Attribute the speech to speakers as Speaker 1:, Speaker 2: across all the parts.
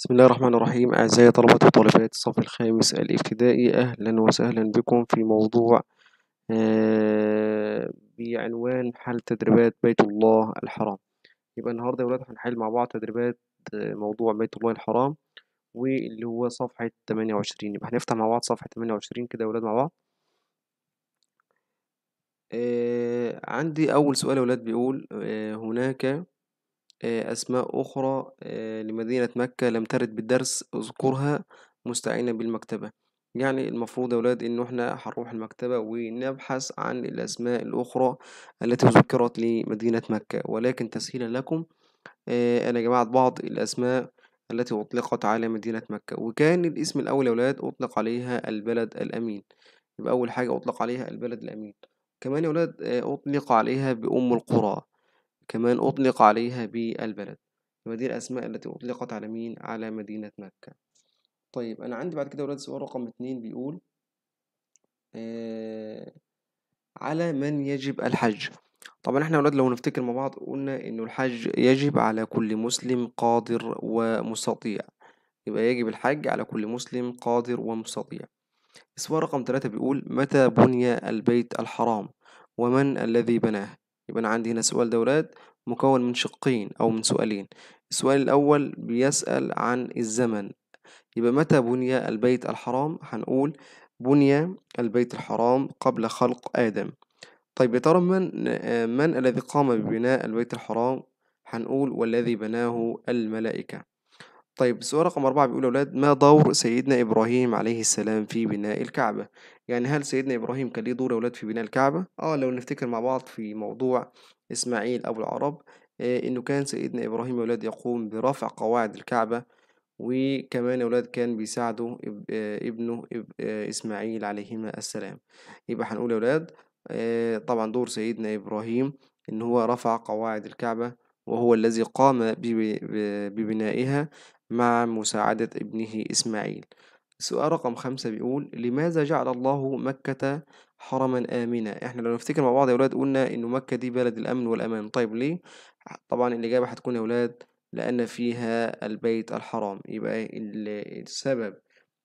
Speaker 1: بسم الله الرحمن الرحيم أعزائي طلبة وطالبات الصف الخامس الابتدائي أهلا وسهلا بكم في موضوع آه، بعنوان حل تدريبات بيت الله الحرام يبقى النهاردة يا ولاد هنحل مع بعض تدريبات آه، موضوع بيت الله الحرام واللي هو صفحة تمانية وعشرين يبقى هنفتح مع بعض صفحة تمانية وعشرين كده يا ولاد مع بعض آه، عندي أول سؤال يا ولاد بيقول هناك آه، أسماء أخرى آه، لمدينة مكة لم ترد بالدرس اذكرها مستعينة بالمكتبة يعني المفروض يا ولاد إن إحنا هنروح المكتبة ونبحث عن الأسماء الأخرى التي ذكرت لمدينة مكة ولكن تسهيلا لكم آه، أنا جمعت بعض الأسماء التي أطلقت على مدينة مكة وكان الاسم الأول يا ولاد أطلق عليها البلد الأمين يبقى أول حاجة أطلق عليها البلد الأمين كمان يا ولاد أطلق عليها بأم القرى كمان أطلق عليها بالبلد يبقى الأسماء التي أطلقت على مين؟ على مدينة مكة طيب أنا عندي بعد كده ولاد سؤال رقم اتنين بيقول آه على من يجب الحج طبعا احنا ولاد لو نفتكر مع بعض قلنا انه الحج يجب على كل مسلم قادر ومستطيع يبقى يجب الحج على كل مسلم قادر ومستطيع السؤال رقم ثلاثة بيقول متى بني البيت الحرام ومن الذي بناه يبقى أنا عندي هنا سؤال دورات مكون من شقين أو من سؤالين السؤال الأول بيسأل عن الزمن يبقى متى بني البيت الحرام هنقول بني البيت الحرام قبل خلق آدم طيب يا ترى من من الذي قام ببناء البيت الحرام هنقول والذي بناه الملائكة طيب السؤال رقم أربعة بيقول يا ولاد ما دور سيدنا إبراهيم عليه السلام في بناء الكعبة؟ يعني هل سيدنا إبراهيم كان ليه دور يا ولاد في بناء الكعبة؟ آه لو نفتكر مع بعض في موضوع إسماعيل أبو العرب آه إنه كان سيدنا إبراهيم أولاد يقوم برفع قواعد الكعبة وكمان أولاد كان بيساعده آه، ابنه آه، إسماعيل عليهما السلام يبقى هنقول يا ولاد آه طبعا دور سيدنا إبراهيم إن هو رفع قواعد الكعبة وهو الذي قام ببنائها مع مساعدة ابنه إسماعيل سؤال رقم خمسة بيقول لماذا جعل الله مكة حرما آمنا احنا لو نفتكر مع بعض يا ولاد قلنا إنه مكة دي بلد الأمن والأمان طيب ليه طبعا الإجابة هتكون يا ولاد لأن فيها البيت الحرام يبقى السبب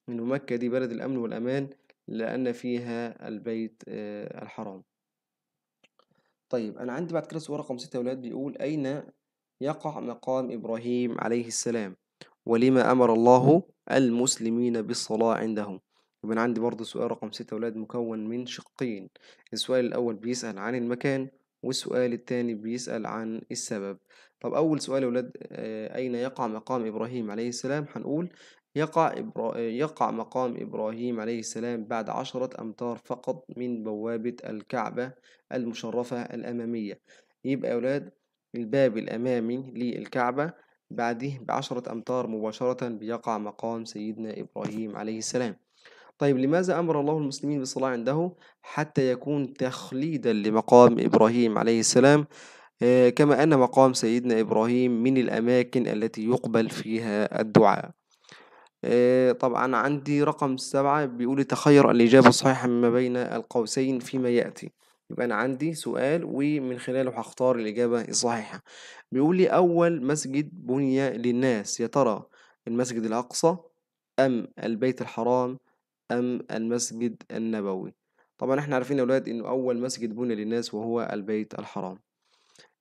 Speaker 1: إنه مكة دي بلد الأمن والأمان لأن فيها البيت آه، الحرام طيب أنا عندي بعد كده سؤال رقم ستة يا ولاد بيقول أين يقع مقام إبراهيم عليه السلام ولما أمر الله المسلمين بالصلاة عندهم يبقى عندي برضه سؤال رقم ستة أولاد مكون من شقين السؤال الأول بيسأل عن المكان والسؤال الثاني بيسأل عن السبب طب أول سؤال يا أولاد آه، أين يقع مقام إبراهيم عليه السلام هنقول يقع, إبرا... يقع مقام إبراهيم عليه السلام بعد عشرة أمتار فقط من بوابة الكعبة المشرفة الأمامية يبقى يا أولاد الباب الأمامي للكعبة بعده بعشرة أمتار مباشرة بيقع مقام سيدنا إبراهيم عليه السلام طيب لماذا أمر الله المسلمين بالصلاة عنده حتى يكون تخليدا لمقام إبراهيم عليه السلام آه، كما أن مقام سيدنا إبراهيم من الأماكن التي يقبل فيها الدعاء آه، طبعا عندي رقم سبعة بيقول تخير الإجابة الصحيحة ما بين القوسين فيما يأتي يبقى أنا عندي سؤال ومن خلاله هختار الإجابة الصحيحة بيقول لي أول مسجد بني للناس يا ترى المسجد الأقصى أم البيت الحرام أم المسجد النبوي طبعا احنا عارفين يا ولاد انه اول مسجد بني للناس وهو البيت الحرام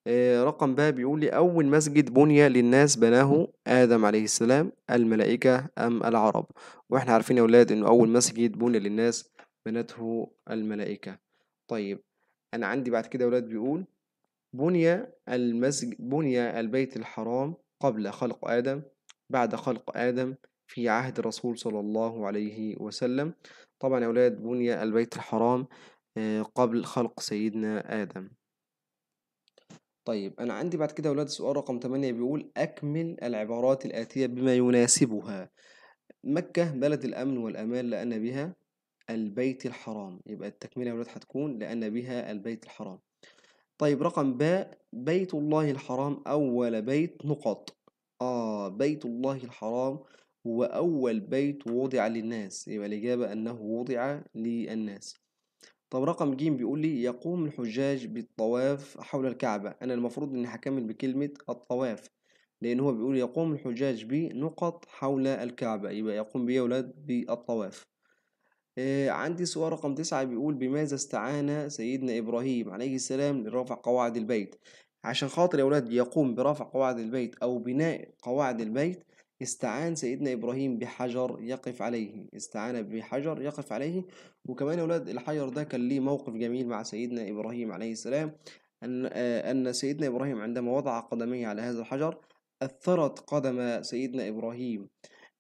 Speaker 1: اه رقم باء بيقول لي اول مسجد بني للناس بناه ادم عليه السلام الملائكه ام العرب واحنا عارفين يا ولاد انه اول مسجد بني للناس بنته الملائكه طيب أنا عندي بعد كده ولاد بيقول بني المسجد بني البيت الحرام قبل خلق آدم بعد خلق آدم في عهد الرسول صلى الله عليه وسلم طبعا يا ولاد بني البيت الحرام آه، قبل خلق سيدنا آدم طيب أنا عندي بعد كده ولاد سؤال رقم 8 بيقول أكمل العبارات الآتية بما يناسبها مكة بلد الأمن والأمان لأن بها البيت الحرام يبقى التكملة يا ولاد هتكون لأن بها البيت الحرام طيب رقم باء بيت الله الحرام أول بيت نقط آه بيت الله الحرام هو أول بيت وضع للناس يبقى الإجابة أنه وضع للناس طب رقم ج بيقول لي يقوم الحجاج بالطواف حول الكعبة أنا المفروض إني هكمل بكلمة الطواف لأن هو بيقول يقوم الحجاج بنقط حول الكعبة يبقى يقوم بيه ولاد بالطواف آه، عندي سؤال رقم تسعة بيقول بماذا استعان سيدنا إبراهيم عليه السلام لرفع قواعد البيت عشان خاطر يا أولاد يقوم برفع قواعد البيت أو بناء قواعد البيت استعان سيدنا إبراهيم بحجر يقف عليه استعان بحجر يقف عليه وكمان يا أولاد الحجر ده كان ليه موقف جميل مع سيدنا إبراهيم عليه السلام أن آه، أن سيدنا إبراهيم عندما وضع قدميه على هذا الحجر أثرت قدم سيدنا إبراهيم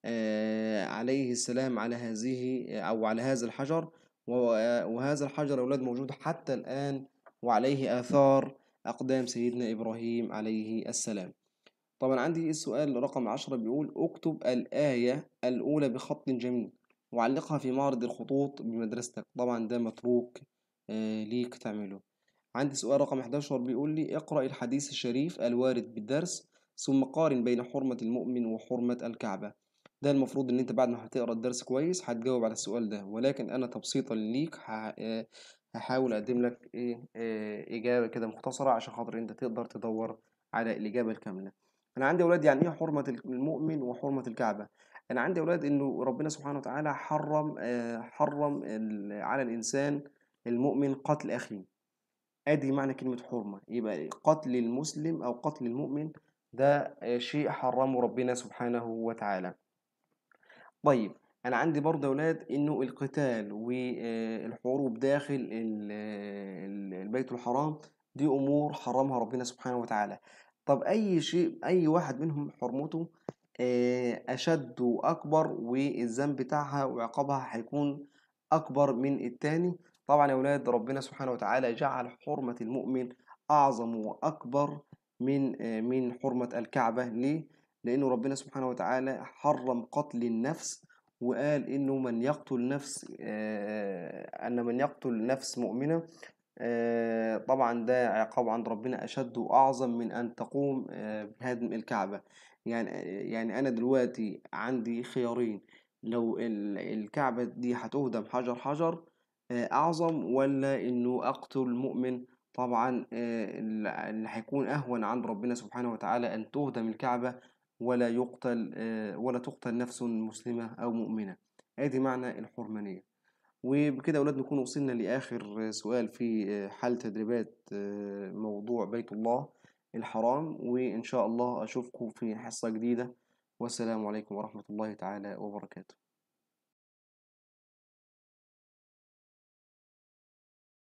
Speaker 1: آه، عليه السلام على هذه أو على هذا الحجر وهذا الحجر يا أولاد موجود حتى الآن وعليه آثار أقدام سيدنا إبراهيم عليه السلام طبعا عندي السؤال رقم عشرة بيقول اكتب الآية الأولى بخط جميل وعلقها في معرض الخطوط بمدرستك طبعا ده متروك آه، ليك تعمله عندي سؤال رقم 11 بيقول لي اقرأ الحديث الشريف الوارد بالدرس ثم قارن بين حرمة المؤمن وحرمة الكعبة ده المفروض ان انت بعد ما هتقرا الدرس كويس هتجاوب على السؤال ده ولكن انا تبسيطا ليك آه، هحاول اقدم لك ايه آه، اجابه كده مختصره عشان خاطر انت تقدر تدور على الاجابه الكامله انا عندي اولاد يعني ايه حرمه المؤمن وحرمه الكعبه انا عندي اولاد انه ربنا سبحانه وتعالى حرم آه، حرم على الانسان المؤمن قتل اخيه ادي معنى كلمه حرمه يبقى قتل المسلم او قتل المؤمن ده شيء حرمه ربنا سبحانه وتعالى طيب انا عندي برضه يا ولاد انه القتال والحروب داخل البيت الحرام دي امور حرمها ربنا سبحانه وتعالى طب اي شيء اي واحد منهم حرمته اشد واكبر والذنب بتاعها وعقابها هيكون اكبر من التاني طبعا يا ولاد ربنا سبحانه وتعالى جعل حرمة المؤمن اعظم واكبر من من حرمة الكعبة ليه لأنه ربنا سبحانه وتعالى حرم قتل النفس وقال إنه من يقتل نفس آه، أن من يقتل نفس مؤمنة آه، طبعا ده عقاب عند ربنا أشد وأعظم من أن تقوم آه، بهدم الكعبة يعني يعني أنا دلوقتي عندي خيارين لو الكعبة دي هتهدم حجر حجر أعظم ولا إنه أقتل مؤمن طبعا اللي هيكون أهون عند ربنا سبحانه وتعالى أن تهدم الكعبة ولا يقتل آه، ولا تقتل نفس مسلمة أو مؤمنة أدي معنى الحرمانية وبكده أولاد نكون وصلنا لآخر سؤال في آه، حل تدريبات آه، موضوع بيت الله الحرام وإن شاء الله أشوفكم في حصة جديدة والسلام عليكم ورحمة الله تعالى وبركاته